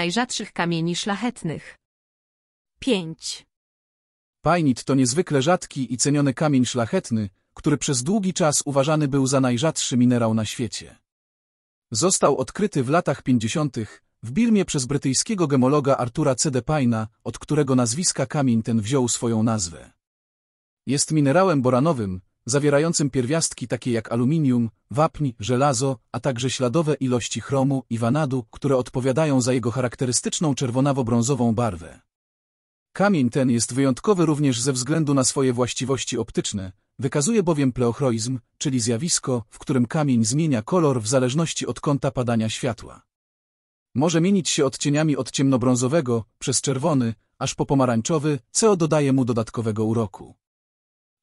najrzadszych kamieni szlachetnych. 5. Painit to niezwykle rzadki i ceniony kamień szlachetny, który przez długi czas uważany był za najrzadszy minerał na świecie. Został odkryty w latach 50. w Birmie przez brytyjskiego gemologa Artura C. De Pajna, od którego nazwiska kamień ten wziął swoją nazwę. Jest minerałem boranowym, zawierającym pierwiastki takie jak aluminium, wapń, żelazo, a także śladowe ilości chromu i wanadu, które odpowiadają za jego charakterystyczną czerwonawo-brązową barwę. Kamień ten jest wyjątkowy również ze względu na swoje właściwości optyczne, wykazuje bowiem pleochroizm, czyli zjawisko, w którym kamień zmienia kolor w zależności od kąta padania światła. Może mienić się odcieniami od ciemnobrązowego, przez czerwony, aż po pomarańczowy, co dodaje mu dodatkowego uroku.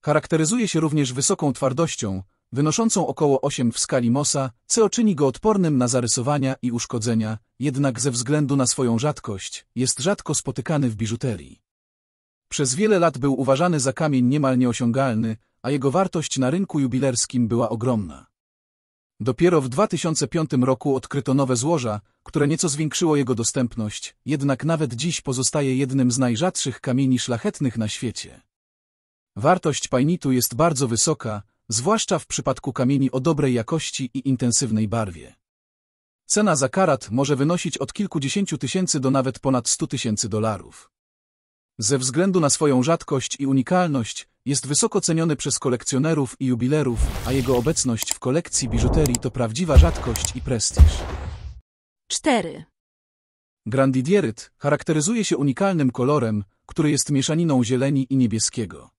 Charakteryzuje się również wysoką twardością, wynoszącą około 8 w skali Mosa, co czyni go odpornym na zarysowania i uszkodzenia, jednak ze względu na swoją rzadkość jest rzadko spotykany w biżuterii. Przez wiele lat był uważany za kamień niemal nieosiągalny, a jego wartość na rynku jubilerskim była ogromna. Dopiero w 2005 roku odkryto nowe złoża, które nieco zwiększyło jego dostępność, jednak nawet dziś pozostaje jednym z najrzadszych kamieni szlachetnych na świecie. Wartość painitu jest bardzo wysoka, zwłaszcza w przypadku kamieni o dobrej jakości i intensywnej barwie. Cena za karat może wynosić od kilkudziesięciu tysięcy do nawet ponad stu tysięcy dolarów. Ze względu na swoją rzadkość i unikalność jest wysoko ceniony przez kolekcjonerów i jubilerów, a jego obecność w kolekcji biżuterii to prawdziwa rzadkość i prestiż. 4. Grandidieryt charakteryzuje się unikalnym kolorem, który jest mieszaniną zieleni i niebieskiego.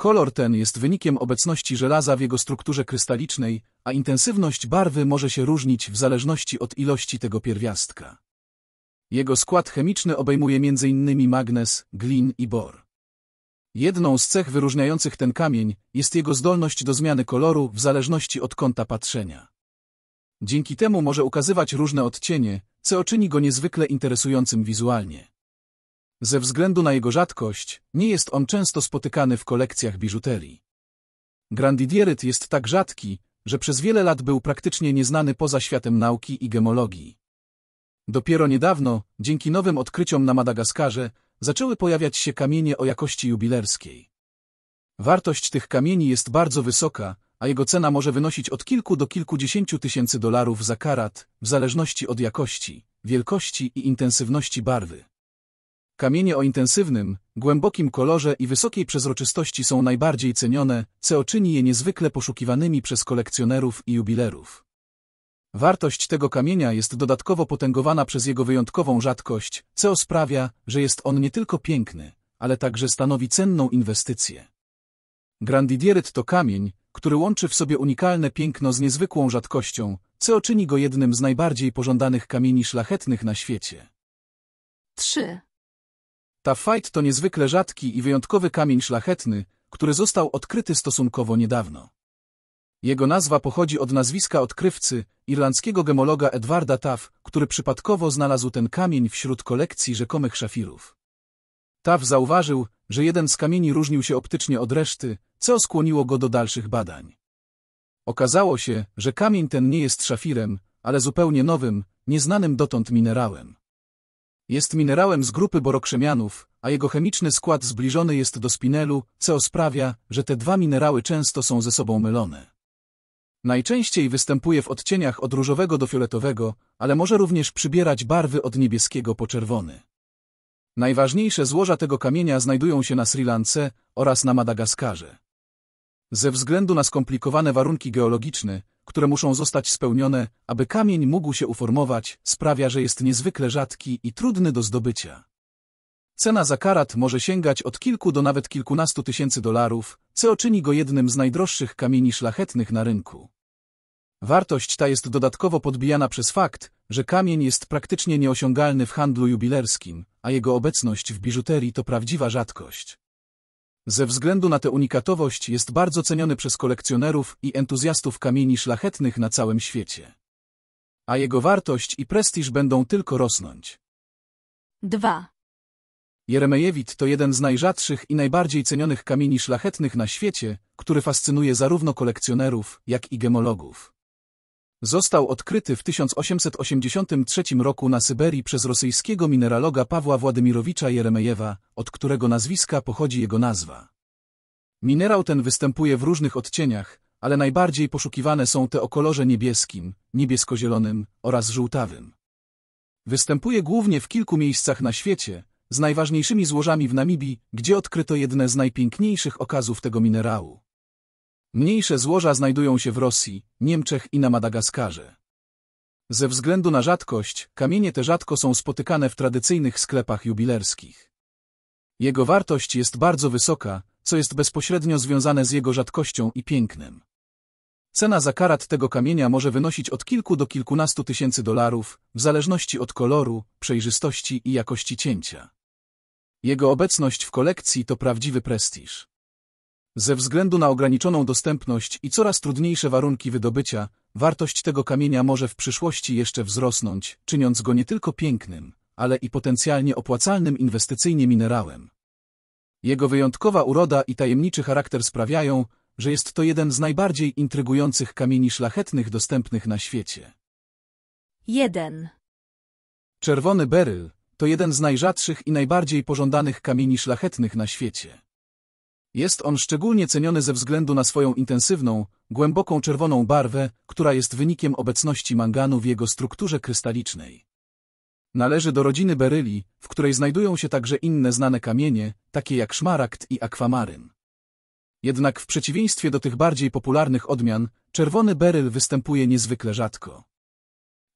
Kolor ten jest wynikiem obecności żelaza w jego strukturze krystalicznej, a intensywność barwy może się różnić w zależności od ilości tego pierwiastka. Jego skład chemiczny obejmuje m.in. magnez, glin i bor. Jedną z cech wyróżniających ten kamień jest jego zdolność do zmiany koloru w zależności od kąta patrzenia. Dzięki temu może ukazywać różne odcienie, co czyni go niezwykle interesującym wizualnie. Ze względu na jego rzadkość, nie jest on często spotykany w kolekcjach biżuterii. Grandidieryt jest tak rzadki, że przez wiele lat był praktycznie nieznany poza światem nauki i gemologii. Dopiero niedawno, dzięki nowym odkryciom na Madagaskarze, zaczęły pojawiać się kamienie o jakości jubilerskiej. Wartość tych kamieni jest bardzo wysoka, a jego cena może wynosić od kilku do kilkudziesięciu tysięcy dolarów za karat, w zależności od jakości, wielkości i intensywności barwy. Kamienie o intensywnym, głębokim kolorze i wysokiej przezroczystości są najbardziej cenione, co czyni je niezwykle poszukiwanymi przez kolekcjonerów i jubilerów. Wartość tego kamienia jest dodatkowo potęgowana przez jego wyjątkową rzadkość, co sprawia, że jest on nie tylko piękny, ale także stanowi cenną inwestycję. Grandidieryt to kamień, który łączy w sobie unikalne piękno z niezwykłą rzadkością, co czyni go jednym z najbardziej pożądanych kamieni szlachetnych na świecie. 3 fight to niezwykle rzadki i wyjątkowy kamień szlachetny, który został odkryty stosunkowo niedawno. Jego nazwa pochodzi od nazwiska odkrywcy, irlandzkiego gemologa Edwarda Taff, który przypadkowo znalazł ten kamień wśród kolekcji rzekomych szafirów. Taff zauważył, że jeden z kamieni różnił się optycznie od reszty, co skłoniło go do dalszych badań. Okazało się, że kamień ten nie jest szafirem, ale zupełnie nowym, nieznanym dotąd minerałem. Jest minerałem z grupy borokrzemianów, a jego chemiczny skład zbliżony jest do spinelu, co sprawia, że te dwa minerały często są ze sobą mylone. Najczęściej występuje w odcieniach od różowego do fioletowego, ale może również przybierać barwy od niebieskiego po czerwony. Najważniejsze złoża tego kamienia znajdują się na Sri Lance oraz na Madagaskarze. Ze względu na skomplikowane warunki geologiczne, które muszą zostać spełnione, aby kamień mógł się uformować, sprawia, że jest niezwykle rzadki i trudny do zdobycia. Cena za karat może sięgać od kilku do nawet kilkunastu tysięcy dolarów, co czyni go jednym z najdroższych kamieni szlachetnych na rynku. Wartość ta jest dodatkowo podbijana przez fakt, że kamień jest praktycznie nieosiągalny w handlu jubilerskim, a jego obecność w biżuterii to prawdziwa rzadkość. Ze względu na tę unikatowość jest bardzo ceniony przez kolekcjonerów i entuzjastów kamieni szlachetnych na całym świecie. A jego wartość i prestiż będą tylko rosnąć. 2. Jeremejewit to jeden z najrzadszych i najbardziej cenionych kamieni szlachetnych na świecie, który fascynuje zarówno kolekcjonerów, jak i gemologów. Został odkryty w 1883 roku na Syberii przez rosyjskiego mineraloga Pawła Władymirowicza Jeremejewa, od którego nazwiska pochodzi jego nazwa. Minerał ten występuje w różnych odcieniach, ale najbardziej poszukiwane są te o kolorze niebieskim, niebiesko-zielonym oraz żółtawym. Występuje głównie w kilku miejscach na świecie, z najważniejszymi złożami w Namibii, gdzie odkryto jedne z najpiękniejszych okazów tego minerału. Mniejsze złoża znajdują się w Rosji, Niemczech i na Madagaskarze. Ze względu na rzadkość, kamienie te rzadko są spotykane w tradycyjnych sklepach jubilerskich. Jego wartość jest bardzo wysoka, co jest bezpośrednio związane z jego rzadkością i pięknem. Cena za karat tego kamienia może wynosić od kilku do kilkunastu tysięcy dolarów, w zależności od koloru, przejrzystości i jakości cięcia. Jego obecność w kolekcji to prawdziwy prestiż. Ze względu na ograniczoną dostępność i coraz trudniejsze warunki wydobycia, wartość tego kamienia może w przyszłości jeszcze wzrosnąć, czyniąc go nie tylko pięknym, ale i potencjalnie opłacalnym inwestycyjnie minerałem. Jego wyjątkowa uroda i tajemniczy charakter sprawiają, że jest to jeden z najbardziej intrygujących kamieni szlachetnych dostępnych na świecie. 1. Czerwony beryl to jeden z najrzadszych i najbardziej pożądanych kamieni szlachetnych na świecie. Jest on szczególnie ceniony ze względu na swoją intensywną, głęboką czerwoną barwę, która jest wynikiem obecności manganu w jego strukturze krystalicznej. Należy do rodziny beryli, w której znajdują się także inne znane kamienie, takie jak szmaragd i akwamaryn. Jednak w przeciwieństwie do tych bardziej popularnych odmian, czerwony beryl występuje niezwykle rzadko.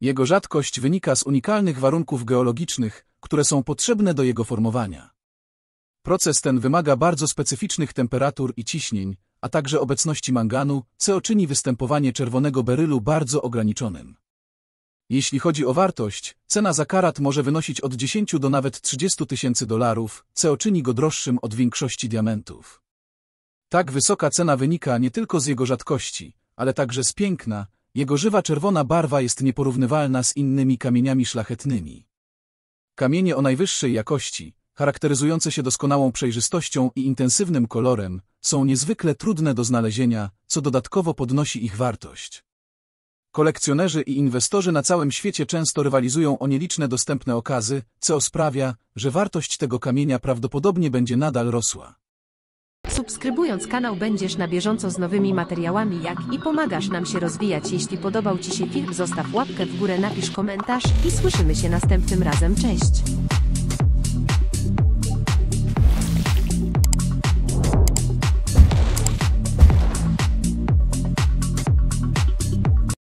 Jego rzadkość wynika z unikalnych warunków geologicznych, które są potrzebne do jego formowania. Proces ten wymaga bardzo specyficznych temperatur i ciśnień, a także obecności manganu, co czyni występowanie czerwonego berylu bardzo ograniczonym. Jeśli chodzi o wartość, cena za karat może wynosić od 10 do nawet 30 tysięcy dolarów, co czyni go droższym od większości diamentów. Tak wysoka cena wynika nie tylko z jego rzadkości, ale także z piękna, jego żywa czerwona barwa jest nieporównywalna z innymi kamieniami szlachetnymi. Kamienie o najwyższej jakości, charakteryzujące się doskonałą przejrzystością i intensywnym kolorem, są niezwykle trudne do znalezienia, co dodatkowo podnosi ich wartość. Kolekcjonerzy i inwestorzy na całym świecie często rywalizują o nieliczne dostępne okazy, co sprawia, że wartość tego kamienia prawdopodobnie będzie nadal rosła. Subskrybując kanał będziesz na bieżąco z nowymi materiałami jak i pomagasz nam się rozwijać. Jeśli podobał Ci się film zostaw łapkę w górę, napisz komentarz i słyszymy się następnym razem. Cześć!